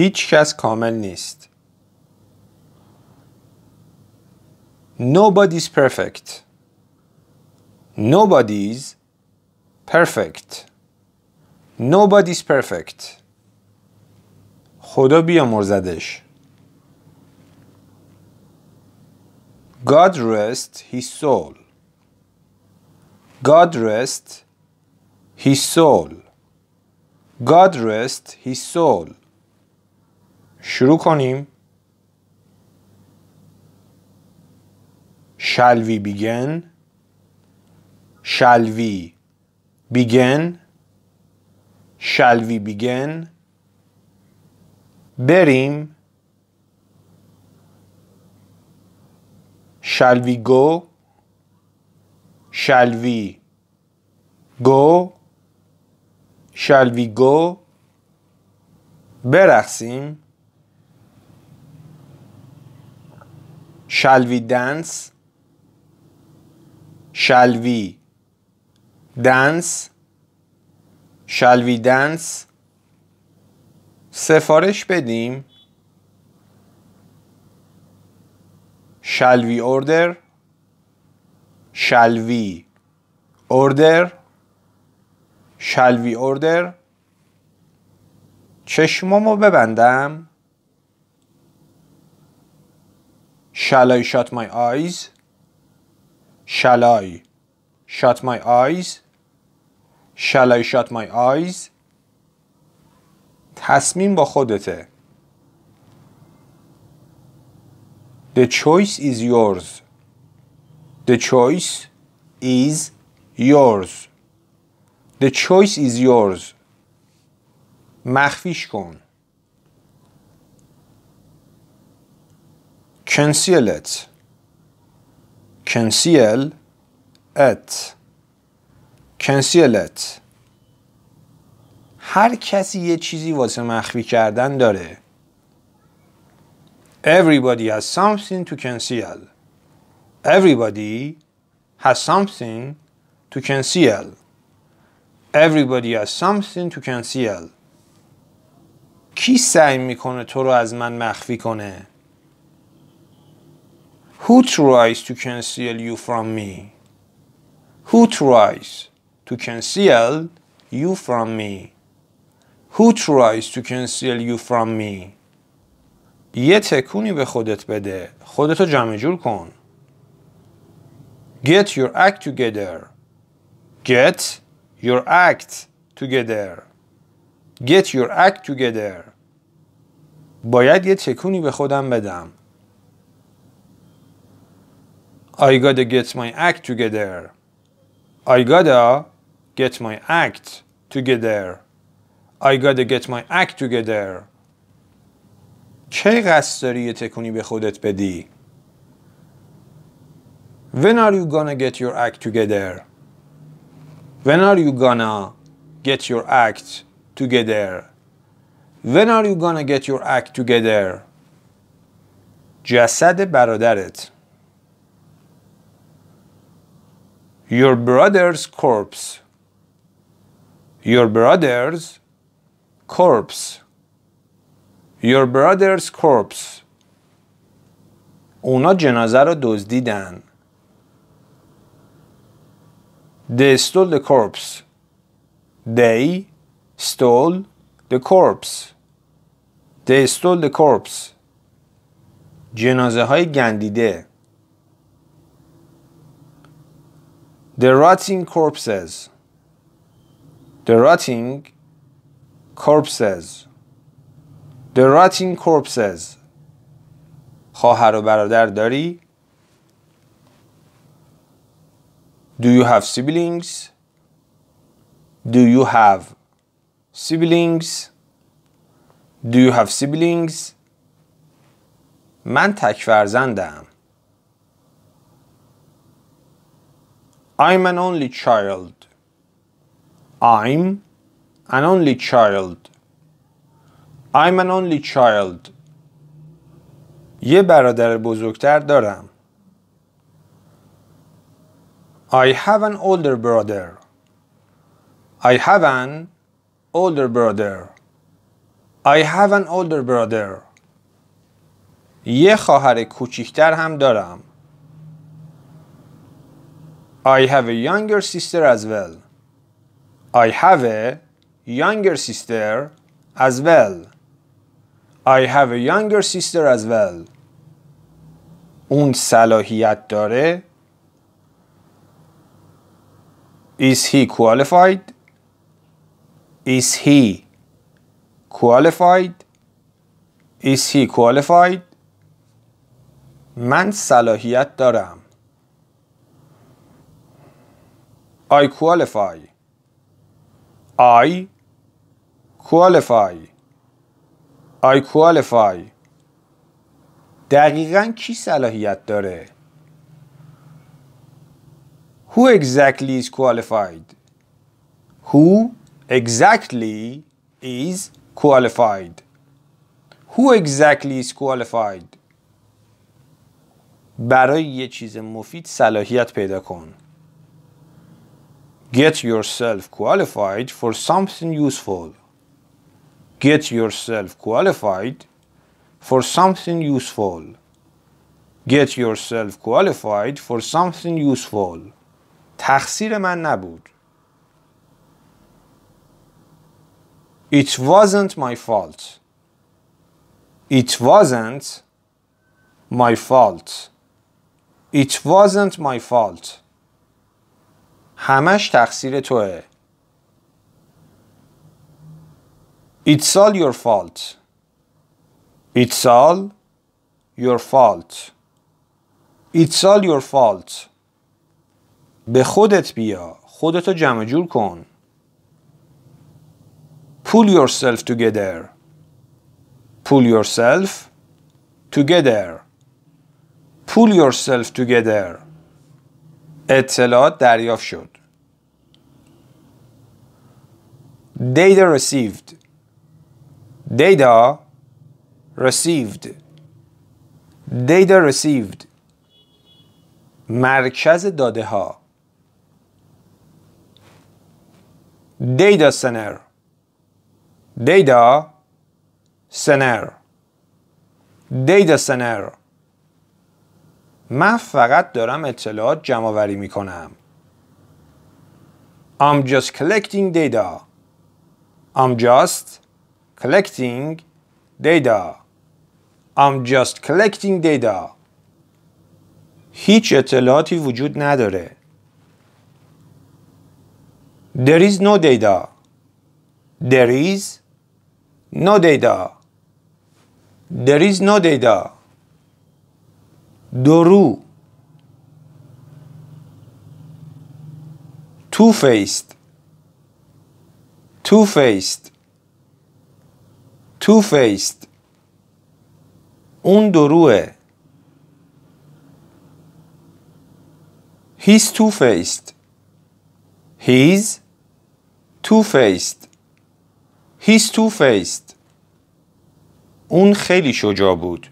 هیچ کس کامل نیست Nobody's perfect Nobody's perfect Nobody's perfect خدا بیامرزدش God rest his soul God rest his soul God rest his soul شروع کنیم شلوی بیگن شلوی بیگن شلوی بیگن بریم شلوی گو شلوی گو شلوی گو برخصیم Shall we dance? Shall we dance? Shall we dance? سفارش بدیم Shall we order? Shall we order? Shall we order? چشمامو ببندم Shall I shut my eyes? Shall I shut my eyes? Shall I shut my eyes? تصمیم با خودته. The choice is yours. The choice is yours. The choice is yours. مخفیش کن. cancel it cancel at cancel it هر کسی یه چیزی واسه مخفی کردن داره Everybody has something to conceal Everybody has something to conceal Everybody has something to conceal کی سعی میکنه تو رو از من مخفی کنه؟ Who tries to conceal you from me? Who tries to conceal you from me? Who tries to conceal you from me? یه تکونی به خودت بده. خودتو جمع جور کن. Get your act together. Get your act together. Get your act together. باید یه تکونی به خودم بدم. I gotta get my act together. I gotta get my act together. I gotta get my act together. کی قصد داری یه تکونی به خودت بدی؟ When are you gonna get your act together? When are you gonna get your act together? When are you gonna get your act together? جسد برادرت your brother's corpse. Your brother's corpse. Your brother's corpse. اونا جنازه رو دزدیدن. They stole the corpse. They stole the corpse. They stole the corpse. جنازه های گندیده. the rotting corpses. The rotting corpses. The rotting corpses. خواهر و برادر داری؟ Do you have siblings? Do you have siblings? Do you have siblings? من تک فرزندم. I'm an only child. I'm an only child. I'm an only child. یه برادر بزرگتر دارم. I have an older brother. I have an older brother. I have an older brother. یه خواهر کوچیکتر هم دارم. I have a younger sister as well. I have a younger sister as well. I have a younger sister as well. اون صلاحیت داره Is he qualified? Is he qualified? Is he qualified? من صلاحیت دارم I qualify I qualify I qualify دقیقا کی صلاحیت داره؟ Who exactly is qualified? Who exactly is qualified? Who exactly is qualified? برای یه چیز مفید صلاحیت پیدا کن. Get yourself qualified for something useful. Get yourself qualified for something useful. Get yourself qualified for something useful. تقصیر من نبود. It wasn't my fault. It wasn't my fault. It wasn't my fault. همش تقصیر توه It's all your fault It's all your fault It's all your fault به خودت بیا خودتو جمع جور کن Pull yourself together Pull yourself together Pull yourself together اطلاعات دریافت شد Data received Data received Data received مرکز داده ها Data center Data center Data center من فقط دارم اطلاعات جمع آوری می کنم. I'm just collecting data. I'm just collecting data. I'm just collecting data. هیچ اطلاعاتی وجود نداره. There is no data. There is no data. There is no data. درو تو فیست تو فیست تو فیست اون دروه هیز تو فیست هیز تو فیست هیز تو فیست اون خیلی شجاع بود.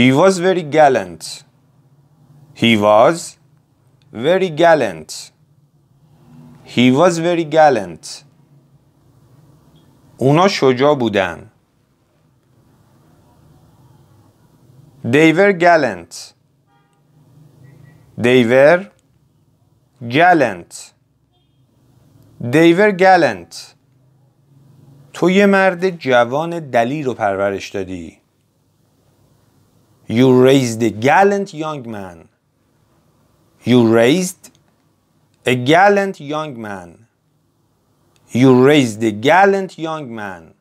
He was very gallant. He was very gallant. He was very gallant. اونا شجاع بودن. They were gallant. They were gallant. They were gallant. تو یه مرد جوان دلی رو پرورش دادی. You raised a gallant young man. You raised a gallant young man. You raised a gallant young man.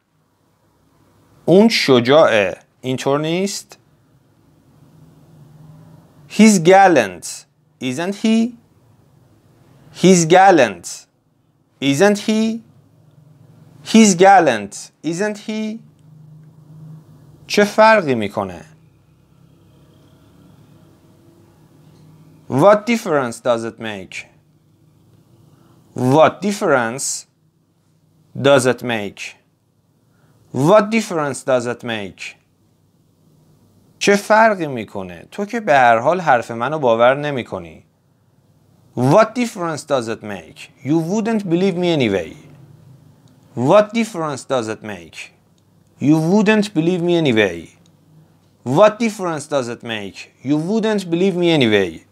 اون شجاعه اینطور نیست؟ He's gallant, isn't he? He's gallant, isn't he? He's gallant, isn't he? چه فرقی میکنه؟ What difference does it make? What difference does it make? What difference does it make? چه فرقی میکنه؟ تو که به هر حال حرف منو باور نمی کنی. What difference does it make? You wouldn't believe me anyway. What difference does it make? You wouldn't believe me anyway. What difference does it make? You wouldn't believe me anyway.